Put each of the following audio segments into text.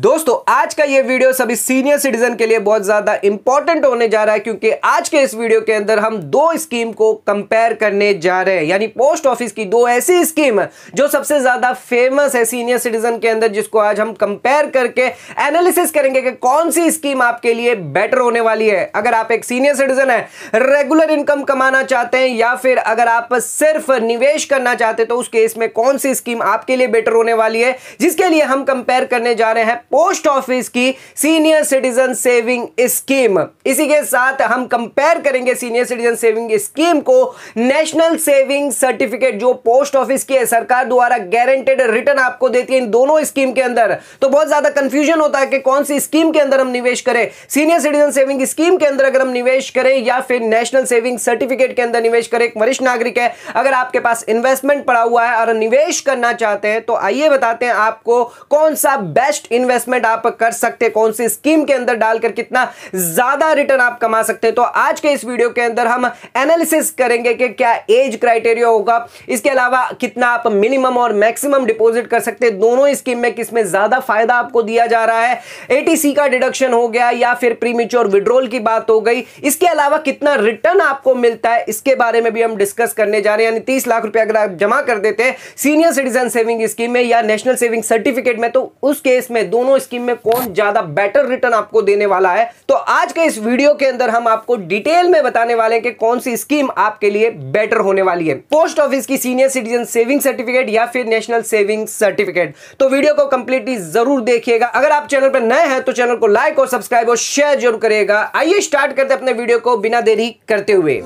दोस्तों आज का ये वीडियो सभी सीनियर सिटीजन के लिए बहुत ज़्यादा इंपॉर्टेंट होने जा रहा है क्योंकि आज के इस वीडियो के अंदर हम दो स्कीम को कंपेयर करने जा रहे हैं यानी पोस्ट ऑफिस की दो ऐसी स्कीम जो सबसे ज़्यादा फेमस है सीनियर सिटीजन के अंदर जिसको आज हम कंपेयर करके एनालिसिस करेंगे कि कौन सी स्कीम आपके लिए बेटर होने वाली है अगर आप एक सीनियर सिटीजन है रेगुलर इनकम कमाना चाहते हैं या फिर अगर आप सिर्फ निवेश करना चाहते तो उस केस में कौन सी स्कीम आपके लिए बेटर होने वाली है जिसके लिए हम कंपेयर करने जा रहे हैं पोस्ट ऑफिस की सीनियर सिटीजन सेविंग स्कीम इसी के साथ हम कंपेयर करेंगे सीनियर सिटीजन सेविंग स्कीम को नेशनल सेविंग सर्टिफिकेट जो पोस्ट ऑफिस की सरकार द्वारा गारंटेड रिटर्न आपको देती है इन दोनों स्कीम के अंदर तो बहुत ज्यादा कंफ्यूजन होता है कि कौन सी स्कीम के अंदर हम निवेश करें सीनियर सिटीजन सेविंग स्कीम के अंदर अगर हम निवेश करें या फिर नेशनल सेविंग सर्टिफिकेट के अंदर निवेश करें एक वरिष्ठ नागरिक है अगर आपके पास इन्वेस्टमेंट पड़ा हुआ है और निवेश करना चाहते हैं तो आइए बताते हैं आपको कौन सा बेस्ट इन्वेस्ट इन्वेस्टमेंट आप कर सकते हैं कौन सी स्कीम के अंदर डालकर कितना ज्यादा रिटर्न आप कमा सकते हैं तो आज के इस वीडियो के अंदर हम एनालिसिस करेंगे कि क्या एज क्राइटेरिया होगा इसके अलावा कितना आप मिनिमम और मैक्सिमम डिपोजिट कर सकते हैं दोनों स्कीम में किसमें ज्यादा फायदा आपको दिया जा रहा है एटीसी का डिडक्शन हो गया या फिर प्रीमेच्योर विड्रोल की बात हो गई इसके अलावा कितना रिटर्न आपको मिलता है इसके बारे में भी हम डिस्कस करने जा रहे हैं यानी तीस लाख रुपया अगर आप जमा कर देते हैं सीनियर सिटीजन सेविंग स्कीम में या नेशनल सेविंग सर्टिफिकेट में तो उस केस में दो दोनों स्कीम में कौन ज्यादा बेटर रिटर्न आपको देने वाला है तो आज के इस वीडियो के अंदर हम आपको डिटेल में बताने वाले हैं कि कौन सी स्कीम आपके लिए बेटर होने वाली है पोस्ट ऑफिस की सीनियर सिटीजन सेविंग सर्टिफिकेट या फिर नेशनल सेविंग सर्टिफिकेट तो वीडियो को कंप्लीटली जरूर देखिएगा अगर आप चैनल पर नए हैं तो चैनल को लाइक और सब्सक्राइब और शेयर जरूर करेगा आइए स्टार्ट करते अपने वीडियो को बिना देरी करते हुए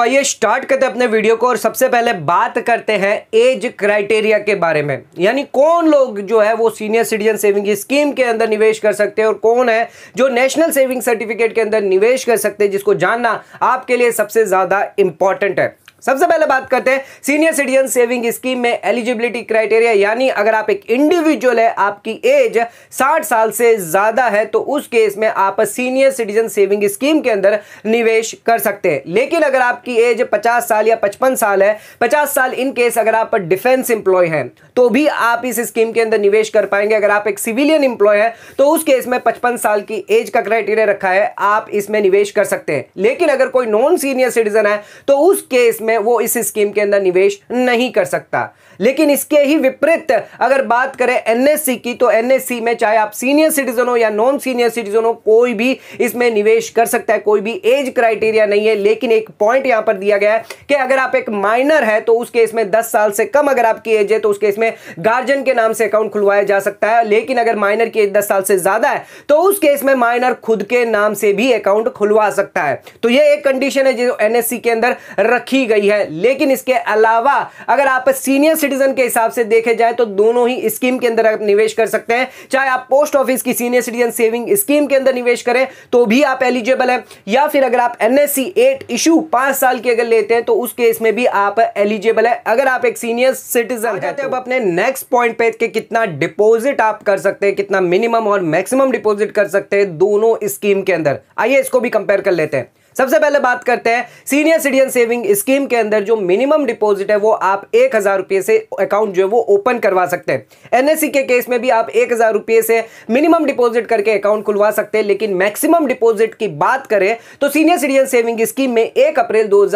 आइए स्टार्ट करते हैं अपने वीडियो को और सबसे पहले बात करते हैं एज क्राइटेरिया के बारे में यानी कौन लोग जो है वो सीनियर सिटीजन सेविंग स्कीम के अंदर निवेश कर सकते हैं और कौन है जो नेशनल सेविंग सर्टिफिकेट के अंदर निवेश कर सकते हैं जिसको जानना आपके लिए सबसे ज़्यादा इंपॉर्टेंट है सबसे पहले बात करते हैं सीनियर सिटीजन सेविंग स्कीम में एलिजिबिलिटी क्राइटेरिया यानी अगर आप एक इंडिविजुअल है आपकी एज 60 साल से ज्यादा है तो उस केस में आप सीनियर सिटीजन सेविंग स्कीम के अंदर निवेश कर सकते हैं लेकिन अगर आपकी एज 50 साल या 55 साल है 50 साल इन केस अगर आप डिफेंस इंप्लॉय हैं तो भी आप इस स्कीम के अंदर निवेश कर पाएंगे अगर आप एक सिविलियन इंप्लॉय है तो उस केस में पचपन साल की एज का क्राइटेरिया रखा है आप इसमें निवेश कर सकते हैं लेकिन अगर कोई नॉन सीनियर सिटीजन है तो उस केस में में वो इस स्कीम के अंदर निवेश नहीं कर सकता लेकिन इसके ही विपरीत अगर बात करें एनएससी की तो एनएससी में चाहे आप सीनियर सिटीजन हो या नॉन सीनियर सिटीजन हो कोई भी इसमें निवेश कर सकता है कोई भी एज क्राइटेरिया नहीं है लेकिन एक पॉइंट यहां पर दिया गया है कि अगर आप एक माइनर है तो उस केस में दस साल से कम अगर आपकी एज है तो उस केस में गार्जियन के नाम से अकाउंट खुलवाया जा सकता है लेकिन अगर माइनर की एज दस साल से ज्यादा है तो उस केस में माइनर खुद के नाम से भी अकाउंट खुलवा सकता है तो यह एक कंडीशन है जो एनएससी के अंदर रखी गई रही है लेकिन इसके अलावा अगर आप सीनियर सिटीजन के हिसाब से देखे जाए तो दोनों ही स्कीम के अंदर आप निवेश कर सकते हैं चाहे आप पोस्ट ऑफिस की सीनियर सिटीजन सेविंग स्कीम के अंदर निवेश करें तो भी आप एलिजिबल है या फिर अगर आप एनएससी एट इशू पांच साल की अगर लेते हैं तो उस केस में भी आप एलिजिबल है अगर आप एक सीनियर सिटीजन है तो अपने नेक्स्ट पॉइंट पे के कितना डिपोजिट आप कर सकते हैं कितना मिनिमम और मैक्सिमम डिपोजिट कर सकते हैं दोनों स्कीम के अंदर आइए इसको भी कंपेयर कर लेते हैं सबसे पहले बात करते हैं सीनियर सिटीजन सेविंग स्कीम के अंदर जो मिनिमम डिपॉजिट है वो आप एक हजार रुपए से अकाउंट जो है वो ओपन करवा सकते हैं एनएससी के केस में भी आप एक हजार रुपए से मिनिमम डिपॉजिट करके अकाउंट खुलवा सकते हैं लेकिन मैक्सिमम डिपॉजिट की बात करें तो सीनियर सिटीजन सेविंग स्कीम में एक अप्रैल दो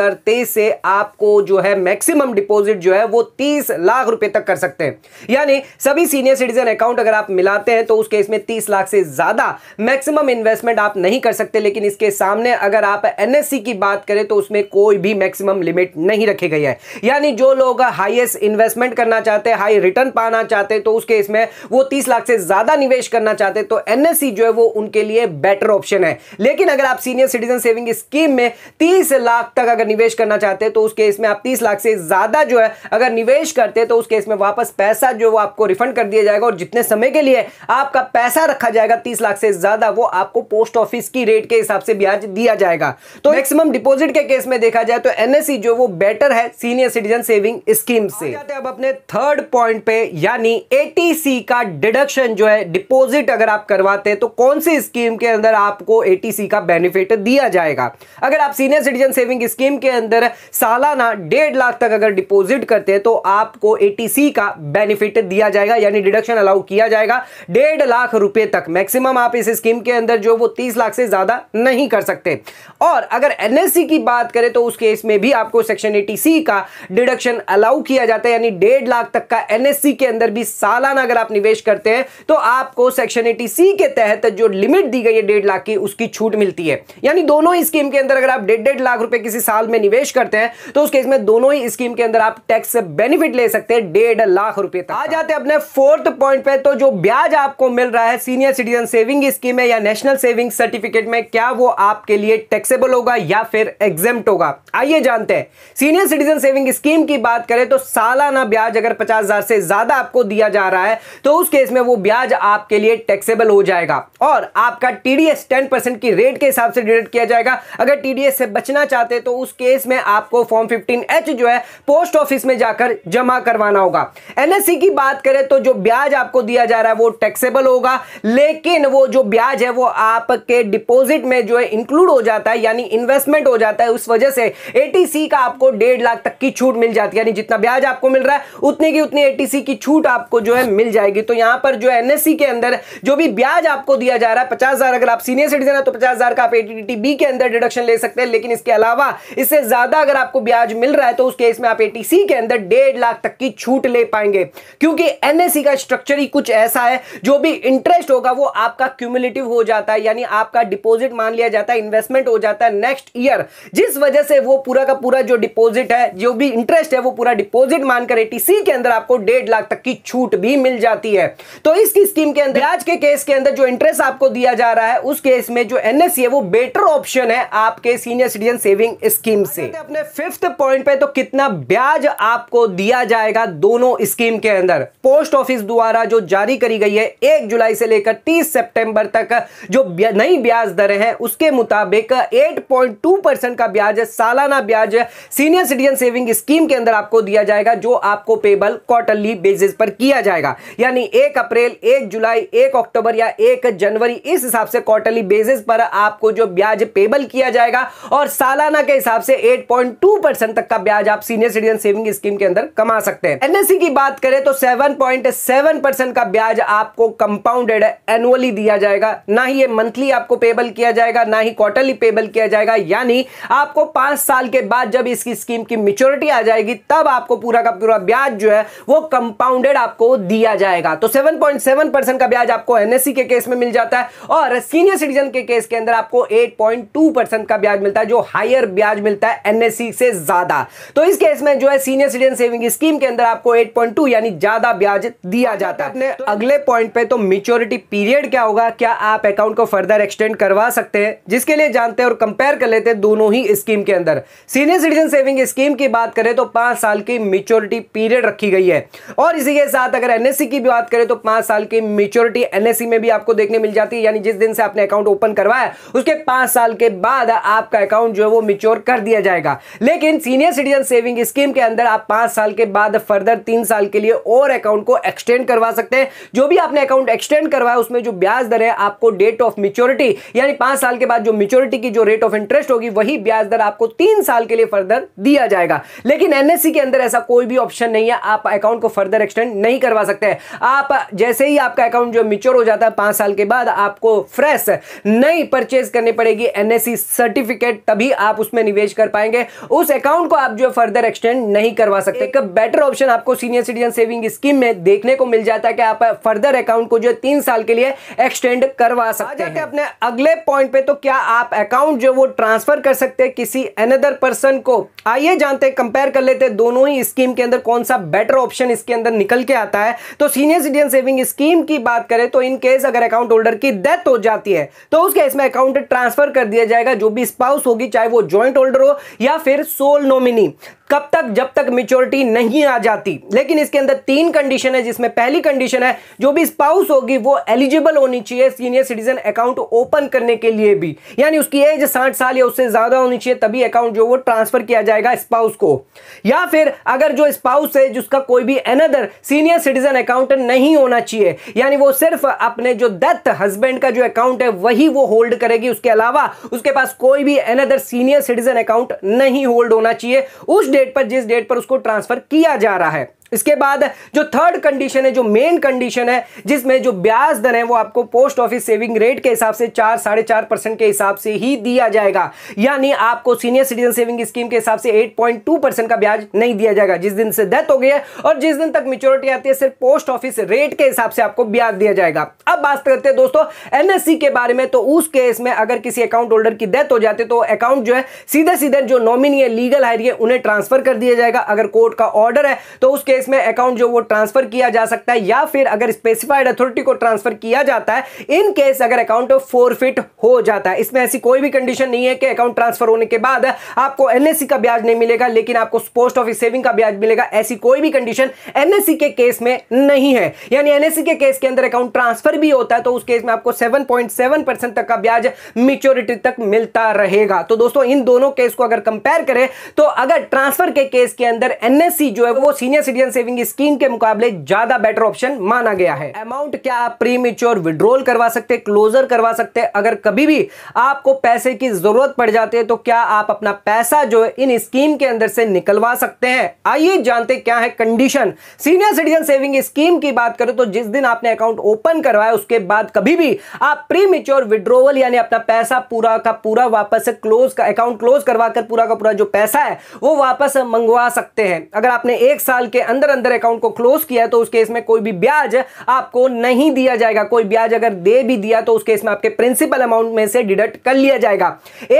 से आपको जो है मैक्सिमम डिपोजिट जो है वो तीस लाख रुपए तक कर सकते हैं यानी सभी सीनियर सिटीजन अकाउंट अगर आप मिलाते हैं तो उस केस में तीस लाख से ज्यादा मैक्सिमम इन्वेस्टमेंट आप नहीं कर सकते लेकिन इसके सामने अगर आप पर एनएससी की बात करें तो उसमें कोई भी मैक्सिमम लिमिट नहीं रखी गई है यानी जो लोग हाईएस्ट इन्वेस्टमेंट करना चाहते हैं हाई रिटर्न पाना चाहते तो उस केस में वो तीस लाख से ज्यादा निवेश करना चाहते तो एनएससी जो है वो उनके लिए बेटर ऑप्शन है लेकिन अगर आप सीनियर सिटीजन सेविंग स्कीम में तीस लाख तक अगर निवेश करना चाहते तो उस केस में आप तीस लाख से ज्यादा जो है अगर निवेश करते तो उस केस में वापस पैसा जो वो आपको रिफंड कर दिया जाएगा और जितने समय के लिए आपका पैसा रखा जाएगा तीस लाख से ज्यादा वो आपको पोस्ट ऑफिस की रेट के हिसाब से ब्याज दिया जाएगा जाएगा तो मैक्सिमम डिपॉजिट के केस में देखा जाए तो एनएससी e जो वो बेटर है सीनियर सिटीजन सेविंग स्कीम से अब अपने थर्ड पॉइंट पे यानी एटीसी का डिडक्शन जो है डिपॉजिट अगर आप करवाते हैं तो कौन सी स्कीम के अंदर आपको एटीसी का बेनिफिट दिया जाएगा अगर आप सीनियर सिटीजन सेविंग स्कीम के अंदर सालाना डेढ़ लाख तक अगर डिपोजिट करते हैं तो आपको एटीसी का बेनिफिट दिया जाएगा यानी डिडक्शन अलाउ किया जाएगा डेढ़ लाख रुपए तक मैक्सिमम आप इस स्कीम के अंदर जो वो तीस लाख से ज्यादा नहीं कर सकते और अगर एनएससी की बात करें तो उस केस में भी आपको सेक्शन एटी सी का डिडक्शन अलाउ किया जाता है यानी डेढ़ लाख तक का एनएससी के अंदर भी सालाना अगर आप निवेश करते हैं तो आपको सेक्शन एटी सी के तहत जो लिमिट दी गई है डेढ़ लाख की उसकी छूट मिलती है यानी दोनों ही स्कीम के अंदर अगर आप डेढ़ डेढ़ लाख रुपए किसी साल में निवेश करते हैं तो उस केस में दोनों ही स्कीम के अंदर आप टैक्स बेनिफिट ले सकते हैं डेढ़ लाख रुपए तक आ जाते अपने फोर्थ पॉइंट पे तो जो ब्याज आपको मिल रहा है सीनियर सिटीजन सेविंग स्कीम है या नेशनल सेविंग सर्टिफिकेट में क्या वो आपके लिए टैक्स टैक्सेबल होगा या फिर एग्जेम होगा आइए जानते हैं सीनियर सिटीजन सेविंग स्कीम की बात करें तो सालाना ब्याज अगर पचास हजार से ज्यादा आपको दिया जा रहा है तो उस केस में वो ब्याज आपके लिए टैक्सेबल हो जाएगा और आपका टीडीएस 10% की रेट के हिसाब से डिडक्ट किया जाएगा अगर टीडीएस से बचना चाहते तो उस केस में आपको फॉर्म फिफ्टीन जो है पोस्ट ऑफिस में जाकर जमा करवाना होगा एनएससी की बात करें तो जो ब्याज आपको दिया जा रहा है वो टैक्सेबल होगा लेकिन वो जो ब्याज है वो आपके डिपॉजिट में जो है इंक्लूड हो जाता है यानी इन्वेस्टमेंट हो जाता है उस वजह से एटीसी का आपको डेढ़ लाख तक की छूट मिल जाती है यानी जितना ब्याज आपको मिल रहा है उतनी की उतनी एटीसी की छूट आपको जो है मिल जाएगी तो यहां पर जो एनएससी e के अंदर जो भी ब्याज आपको दिया जा रहा है पचास अगर आप सीनियर सिटीजन है तो पचास का आप एटीटी बी के अंदर डिडक्शन ले सकते हैं लेकिन इसके अलावा इससे ज्यादा अगर आपको ब्याज मिल रहा है तो उस केस में आप एटीसी के अंदर डेढ़ लाख तक की छूट ले पाएंगे क्योंकि एनएससी e का स्ट्रक्चर ही कुछ ऐसा है जो भी इंटरेस्ट होगा वो आपका क्यूमुलेटिव हो जाता है यानी आपका डिपॉजिट मान लिया जाता है इन्वेस्टमेंट हो जाता जाता है नेक्स्ट ईयर जिस वजह से वो पूरा का पूरा जो डिपॉजिट है जो भी इंटरेस्ट है वो पूरा डिपॉजिट मानकर एटीसी के अंदर आपको डेढ़ लाख तक की छूट भी मिल जाती है तो इसकी स्कीम के अंदर आज के केस के अंदर जो इंटरेस्ट आपको दिया जा रहा है उस केस में जो एनएससी e है वो बेटर ऑप्शन है आपके सीनियर सिटीजन सेविंग स्कीम से अपने फिफ्थ पॉइंट पे तो कितना ब्याज आपको दिया जाएगा दोनों स्कीम के अंदर पोस्ट ऑफिस द्वारा जो जारी करी गई है एक जुलाई से लेकर तीस सेप्टेंबर तक जो नई ब्याज दर है उसके मुताबिक 8.2 परसेंट का ब्याज है सालाना ब्याज सीनियर सिटीजन सेविंग स्कीम के अंदर आपको दिया जाएगा जो आपको पेबल क्वार्टरली बेसिस पर किया जाएगा यानी एक अप्रैल एक जुलाई एक अक्टूबर या एक जनवरी इस हिसाब से क्वार्टरली बेसिस पर आपको जो ब्याज पेबल किया जाएगा और सालाना के हिसाब से 8.2 परसेंट तक का ब्याज आप सीनियर सिटीजन सेविंग स्कीम के अंदर कमा सकते हैं एनएससी e की बात करें तो 7.7 परसेंट का ब्याज आपको कंपाउंडेड एनुअली दिया जाएगा ना ही ये मंथली आपको पेबल किया जाएगा ना ही क्वार्टरली पेबल किया जाएगा यानी आपको पांच साल के बाद जब इसकी स्कीम की मेच्योरिटी आ जाएगी तब आपको पूरा का पूरा ब्याज जो है वो कंपाउंडेड आपको दिया जाएगा तो 7.7 परसेंट का ब्याज आपको एनएससी e के केस में मिल जाता है और सीनियर सिटीजन के केस के अंदर आपको 8.2 परसेंट का ब्याज मिलता है जो हायर ब्याज मिलता है एनएससी e से ज्यादा तो इस केस में जो है सीनियर सिटीजन सेविंग स्कीम के अंदर आपको 8.2 यानी ज्यादा ब्याज दिया जाता है तो अगले पॉइंट पे तो मिच्योरिटी पीरियड क्या होगा क्या आप अकाउंट को फर्दर एक्सटेंड करवा सकते हैं जिसके लिए जानते हैं और कंपेयर कर लेते हैं दोनों ही स्कीम के अंदर सीनियर सिटीजन सेविंग स्कीम की बात करें तो पांच साल की मेच्योरिटी पीरियड रखी गई है और इसी के साथ अगर एनएससी की बात करें तो पांच साल की मेच्योरिटी एनएससी में भी आपको देखने मिल जाती है यानी जिस दिन से आपने अकाउंट ओपन करवाया उसके पांच साल के बाद आपका अकाउंट जो है वो मेच्योर कर दिया जाएगा लेकिन सीनियर सिटीजन सेविंग स्कीम के अंदर आप पांच साल के बाद फर्दर तीन साल के लिए और अकाउंट को एक्सटेंड करवा सकते हैं जो भी आपने अकाउंट एक्सटेंड करवाया उसमें जो ब्याज दर है आपको डेट ऑफ मेच्योरिटी यानी पांच साल के बाद जो मेच्योरिटी की जो रेट ऑफ इंटरेस्ट होगी वही ब्याज दर आपको तीन साल के लिए फर्दर दिया जाएगा लेकिन एनएससी e के अंदर ऐसा कोई भी ऑप्शन नहीं है आप अकाउंट को फर्दर एक्सटेंड नहीं करवा सकते आप जैसे ही आपका अकाउंट जो मिच्योर हो जाता है पांच साल के बाद आपको फ्रेश नई परचेज करनी पड़ेगी एनएससी सर्टिफिकेट e तभी आप उसमें निवेश कर पाएंगे उस अकाउंट को आप जो फर्दर एक्सटेंड नहीं करवा सकते बेटर ऑप्शन आपको सीनियर सिटीजन सेविंग स्कीम में देखने को मिल जाता है कि आप फर्दर अकाउंट को जो तीन साल के लिए एक्सटेंड करवा सकते हैं अपने अगले पॉइंट पे तो क्या आप अकाउंट अमाउंट जो वो ट्रांसफर कर सकते हैं किसी अनदर पर्सन को आइए जानते हैं कंपेयर कर लेते हैं दोनों ही स्कीम के अंदर कौन सा बेटर ऑप्शन इसके अंदर निकल के आता है तो सीनियर सिटीजन सेविंग स्कीम की बात करें तो इन केस अगर अकाउंट होल्डर की डेथ हो जाती है तो उसके इसमें अकाउंट ट्रांसफर कर दिया जाएगा जो भी स्पाउस होगी चाहे वो ज्वाइंट होल्डर हो या फिर सोल नोमिनी कब तक जब तक मेच्योरिटी नहीं आ जाती लेकिन इसके अंदर तीन कंडीशन है जिसमें पहली कंडीशन है जो भी स्पाउस होगी वो एलिजिबल होनी चाहिए सीनियर सिटीजन अकाउंट ओपन करने के लिए भी यानी उसकी एज साठ साल या उससे ज्यादा होनी चाहिए तभी अकाउंट जो वो ट्रांसफर किया जाएगा स्पाउस को या फिर अगर जो स्पाउस है जिसका कोई भी अनदर सीनियर सिटीजन अकाउंट नहीं होना चाहिए यानी वो सिर्फ अपने जो डेथ हस्बैंड का जो अकाउंट है वही वो होल्ड करेगी उसके अलावा उसके पास कोई भी अनदर सीनियर सिटीजन अकाउंट नहीं होल्ड होना चाहिए उस डेट पर जिस डेट पर उसको ट्रांसफर किया जा रहा है इसके बाद जो थर्ड कंडीशन है जो मेन कंडीशन है जिसमें जो ब्याज दर है वो आपको पोस्ट ऑफिस सेविंग रेट के हिसाब से चार साढ़े चार परसेंट के हिसाब से ही दिया जाएगा यानी आपको सीनियर सिटीजन सेविंग स्कीम के हिसाब से एट पॉइंट टू परसेंट का ब्याज नहीं दिया जाएगा जिस दिन से डेथ हो गई है और जिस दिन तक मेच्योरिटी आती है सिर्फ पोस्ट ऑफिस रेट के हिसाब से आपको ब्याज दिया जाएगा अब बात करते हैं दोस्तों एनएससी के बारे में तो उस केस में अगर किसी अकाउंट होल्डर की डेथ हो जाती तो अकाउंट जो है सीधे सीधे जो नॉमिनी है लीगल हायर है उन्हें ट्रांसफर कर दिया जाएगा अगर कोर्ट का ऑर्डर है तो उस केस केस में अकाउंट जो वो ट्रांसफर किया जा सकता है या फिर अगर स्पेसिफाइड अथॉरिटी को ट्रांसफर किया जाता है इन केस अगर अकाउंट फोरफिट हो जाता है इसमें ऐसी कोई भी कंडीशन नहीं है कि अकाउंट ट्रांसफर होने के बाद आपको एनएससी का ब्याज नहीं मिलेगा लेकिन आपको पोस्ट ऑफिस सेविंग का ब्याज मिलेगा ऐसी कोई भी कंडीशन एनएससी के केस में नहीं है यानी एनएससी के केस के अंदर अकाउंट ट्रांसफर भी होता है तो उस केस में आपको 7.7 परसेंट तक का ब्याज मिच्योरिटी तक मिलता रहेगा तो दोस्तों इन दोनों केस को अगर कंपेयर करें तो अगर ट्रांसफर के केस के अंदर एनएससी जो है वो सीनियर सिटीजन सेविंग स्कीम के मुकाबले ज्यादा बेटर ऑप्शन माना गया है अमाउंट क्या आप प्री मेच्योर विड्रोल करवा सकते क्लोजर करवा सकते अगर कभी भी आपको पैसे की जरूरत पड़ जाती है तो क्या आप अपना पैसा जो है इन स्कीम के अंदर से निकलवा सकते हैं आइए जानते क्या है condition senior citizen saving scheme की बात करें तो जिस दिन आपने अकाउंट ओपन करवाया उसके बाद कभी भी आप प्री मेच्योर विड्रोवल यानी अपना पैसा पूरा का पूरा वापस क्लोज का अकाउंट क्लोज करवाकर पूरा का पूरा जो पैसा है वो वापस मंगवा सकते हैं अगर आपने एक साल के अंदर अंदर अकाउंट को क्लोज किया है तो उस केस में कोई भी ब्याज आपको नहीं दिया जाएगा कोई ब्याज अगर दे भी दिया तो उस केस में आपके प्रिंसिपल अमाउंट में से डिडक्ट कर लिया जाएगा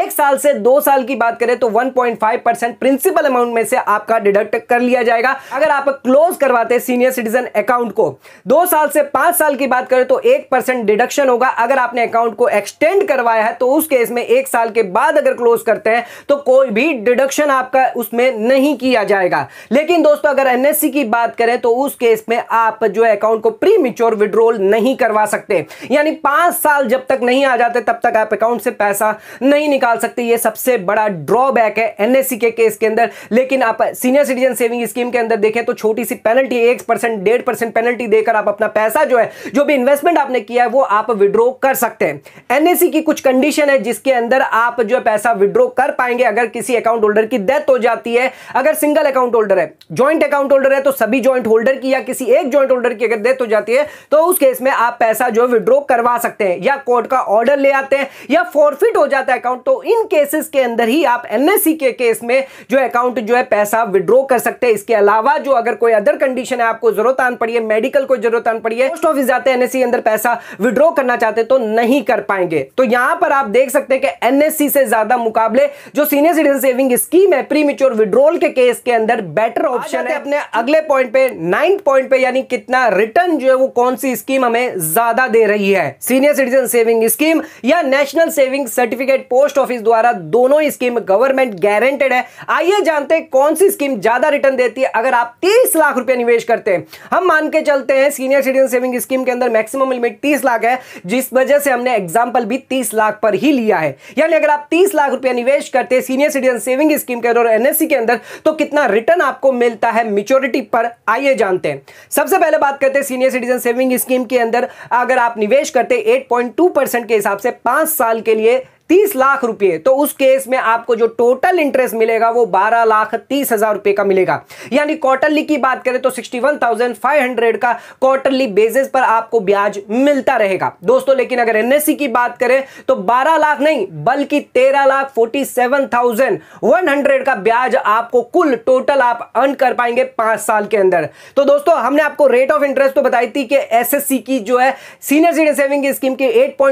एक साल से दो साल की बात करें तो वन प्रिंसिपल अमाउंट में से आपका डिडक्ट कर लिया जाएगा अगर आप क्लोज करवाते सीनियर सिटीजन अकाउंट को दो साल से पांच साल की बात करें तो एक डिडक्शन होगा अगर आपने अकाउंट को एक्सटेंड करवाया है तो उस केस में एक साल के बाद अगर क्लोज करते हैं तो कोई भी डिडक्शन आपका उसमें नहीं किया जाएगा लेकिन दोस्तों अगर एनएस केवाईसी की बात करें तो उस केस में आप जो है अकाउंट को प्री मिच्योर विड्रोल नहीं करवा सकते यानी पांच साल जब तक नहीं आ जाते तब तक आप अकाउंट से पैसा नहीं निकाल सकते ये सबसे बड़ा ड्रॉबैक है एनएससी के केस के अंदर लेकिन आप सीनियर सिटीजन सेविंग स्कीम के अंदर देखें तो छोटी सी पेनल्टी एक परसेंट डेढ़ परसेंट पेनल्टी देकर आप अपना पैसा जो है जो भी इन्वेस्टमेंट आपने किया है वो आप विड्रॉ कर सकते हैं एनएससी की कुछ कंडीशन है जिसके अंदर आप जो है पैसा विड्रॉ कर पाएंगे अगर किसी अकाउंट होल्डर की डेथ हो जाती है अगर सिंगल अकाउंट होल्डर है ज्वाइंट अकाउंट होल्डर है तो सभी ज्वाइंट होल्डर की या किसी एक ज्वाइंट होल्डर की अगर डेथ हो जाती है तो उस केस में आप पैसा जो है विड्रॉ करवा सकते हैं या कोर्ट का ऑर्डर ले आते हैं या फॉरफिट हो जाता है अकाउंट तो इन केसेस के अंदर ही आप एनएससी के केस में जो अकाउंट जो है पैसा विड्रॉ कर सकते हैं इसके अलावा जो अगर कोई अदर कंडीशन है आपको जरूरत आन पड़ी है मेडिकल को जरूरत आन पड़ी है पोस्ट ऑफिस जाते हैं एनएससी के अंदर पैसा विड्रॉ करना चाहते तो नहीं कर पाएंगे तो यहां पर आप देख सकते हैं कि एनएससी से ज्यादा मुकाबले जो सीनियर सिटीजन सेविंग स्कीम है प्री विड्रोल के केस के अंदर बेटर ऑप्शन है अपने अगले पॉइंट पे नाइन्थ पॉइंट पे यानी कितना रिटर्न जो है वो कौन सी स्कीम हमें ज्यादा दे रही है सीनियर सिटीजन सेविंग स्कीम या national saving certificate post office द्वारा दोनों स्कीम गवर्नमेंट गारंटेड है आइए जानते हैं कौन सी स्कीम ज्यादा रिटर्न देती है अगर आप तीस लाख रुपया निवेश करते हैं हम मान के चलते हैं सीनियर सिटीजन सेविंग स्कीम के अंदर मैक्सिमम लिमिट तीस लाख है जिस वजह से हमने एग्जाम्पल भी तीस लाख पर ही लिया है यानी अगर आप तीस लाख रुपया निवेश करते हैं सीनियर सिटीजन सेविंग स्कीम के अंदर एनएससी के अंदर तो कितना रिटर्न आपको मिलता है मिच्योरिटी टिप पर आइए जानते हैं सबसे पहले बात करते हैं सीनियर सिटीजन सेविंग स्कीम के अंदर अगर आप निवेश करते 8.2 परसेंट के हिसाब से पांच साल के लिए तीस लाख रुपए तो उस केस में आपको जो टोटल इंटरेस्ट मिलेगा वो बारह लाख तीस हजार रुपए का मिलेगा यानी क्वार्टरली की बात करें तो sixty one thousand five hundred का क्वार्टरली बेसिस पर आपको ब्याज मिलता रहेगा दोस्तों लेकिन अगर एनएससी e की बात करें तो बारह लाख नहीं बल्कि तेरह lakh forty seven thousand one hundred का ब्याज आपको कुल टोटल आप अर्न कर पाएंगे पांच साल के अंदर तो दोस्तों हमने आपको रेट ऑफ इंटरेस्ट तो बताई थी कि एस की जो है सीनियर सिटीजन सेविंग स्कीम की एट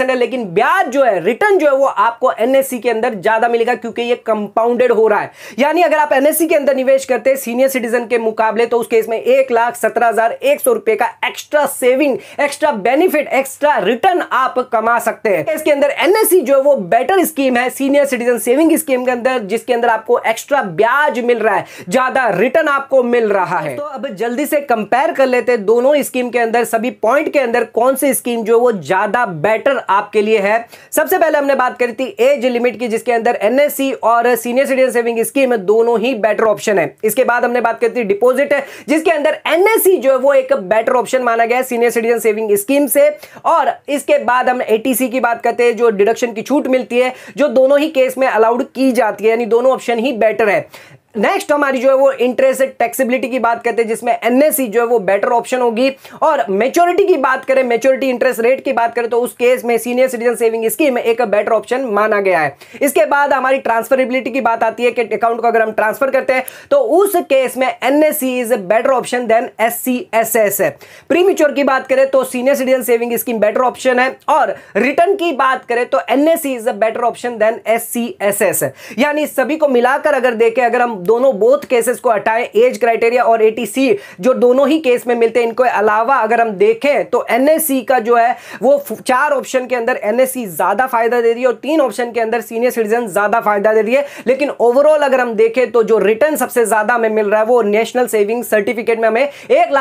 है लेकिन ब्याज जो है रिटर्न जो है वो आपको एनएससी के अंदर ज्यादा मिलेगा क्योंकि ये कंपाउंडेड हो रहा है यानी अगर आप एनएससी के अंदर निवेश करते हैं सीनियर सिटीजन के मुकाबले तो उस केस में एक लाख सत्रह हजार एक सौ रुपए का extra saving extra benefit extra return आप कमा सकते हैं इसके अंदर एनएससी जो है वो बेटर स्कीम है सीनियर सिटीजन सेविंग स्कीम के अंदर जिसके अंदर आपको एक्स्ट्रा ब्याज मिल रहा है ज्यादा रिटर्न आपको मिल रहा है तो अब जल्दी से कंपेयर कर लेते हैं दोनों स्कीम के अंदर सभी पॉइंट के अंदर कौन सी स्कीम जो वो ज्यादा बेटर आपके लिए है सबसे पहले हमने हमने बात करी थी एज लिमिट की जिसके अंदर एनएससी और सीनियर सिटीजन सेविंग स्कीम दोनों ही बेटर ऑप्शन है इसके बाद हमने बात करी थी डिपोजिट जिसके अंदर एनएससी जो है वो एक बेटर ऑप्शन माना गया है सीनियर सिटीजन सेविंग स्कीम से और इसके बाद हम एटीसी की बात करते हैं जो डिडक्शन की छूट मिलती है जो दोनों ही केस में अलाउड की जाती है यानी दोनों ऑप्शन ही बेटर है नेक्स्ट हमारी जो है वो इंटरेस्ट टैक्सेबिलिटी की बात करते हैं जिसमें एनएससी जो है वो बेटर ऑप्शन होगी और मेच्योरिटी की बात करें मेच्योरिटी इंटरेस्ट रेट की बात करें तो उस केस में सीनियर सिटीजन सेविंग स्कीम एक बेटर ऑप्शन माना गया है इसके बाद हमारी ट्रांसफरेबिलिटी की बात आती है कि अकाउंट को अगर हम ट्रांसफर करते हैं तो उस केस में NSC is better option than S C S S है प्रीमिच्योर की बात करें तो senior citizen saving scheme better option है और रिटर्न की बात करें तो NSC is a better option than S C S S यानी सभी को मिलाकर अगर देखें अगर हम दोनों बोथ केसेस को हटाएं एज क्राइटेरिया और एटीसी जो दोनों ही केस में मिलते हैं इनके अलावा अगर हम देखें तो एनएससी का जो है वो चार ऑप्शन के अंदर एनएससी ज्यादा फायदा दे रही है और तीन ऑप्शन के अंदर सीनियर सिटीजन ज्यादा फायदा दे रही है लेकिन ओवरऑल अगर हम देखें तो जो रिटर्न सबसे ज्यादा हमें मिल रहा है वो नेशनल सेविंग सर्टिफिकेट में हमें एक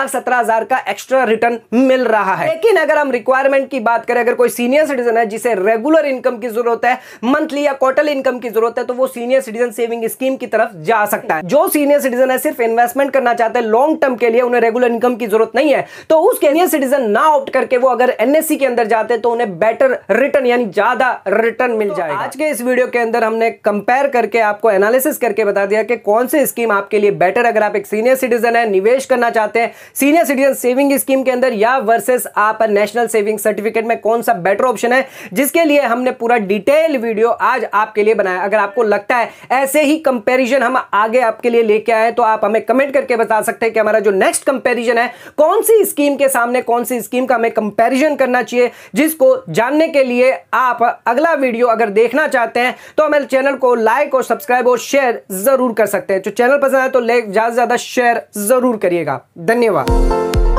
का एक्स्ट्रा रिटर्न मिल रहा है लेकिन अगर हम रिक्वायरमेंट की बात करें अगर कोई सीनियर सिटीजन है जिसे रेगुलर इनकम की जरूरत है मंथली या क्वार्टरली इनकम की जरूरत है तो वो सीनियर सिटीजन सेविंग स्कीम की तरफ जा सकता है जो सीनियर सिटीजन है सिर्फ इन्वेस्टमेंट करना चाहते हैं लॉन्ग टर्म के लिए उन्हें रेगुलर इनकम की जरूरत नहीं है तो उस सीनियर सिटीजन ना ऑप्ट करके वो अगर एनएससी e के अंदर जाते तो उन्हें बेटर रिटर्न यानी ज्यादा रिटर्न मिल तो जाए आज के इस वीडियो के अंदर हमने कंपेयर करके आपको एनालिसिस करके बता दिया कि कौन सी स्कीम आपके लिए बेटर अगर आप एक सीनियर सिटीजन है निवेश करना चाहते हैं सीनियर सिटीजन सेविंग स्कीम के अंदर या वर्सेस आप नेशनल सेविंग सर्टिफिकेट में कौन सा बेटर ऑप्शन है जिसके लिए हमने पूरा डिटेल वीडियो आज आपके लिए बनाया अगर आपको लगता है ऐसे ही कंपेरिजन हम आगे आपके लिए लेके आए तो आप हमें कमेंट करके बता सकते हैं कि हमारा जो नेक्स्ट कंपेरिजन है कौन सी स्कीम के सामने कौन सी स्कीम का हमें कंपेरिजन करना चाहिए जिसको जानने के लिए आप अगला वीडियो अगर देखना चाहते हैं तो हमारे चैनल को लाइक और सब्सक्राइब और शेयर ज़रूर कर सकते हैं जो तो चैनल पसंद आए तो लाइक ज़्यादा से ज़्यादा शेयर ज़रूर करिएगा धन्यवाद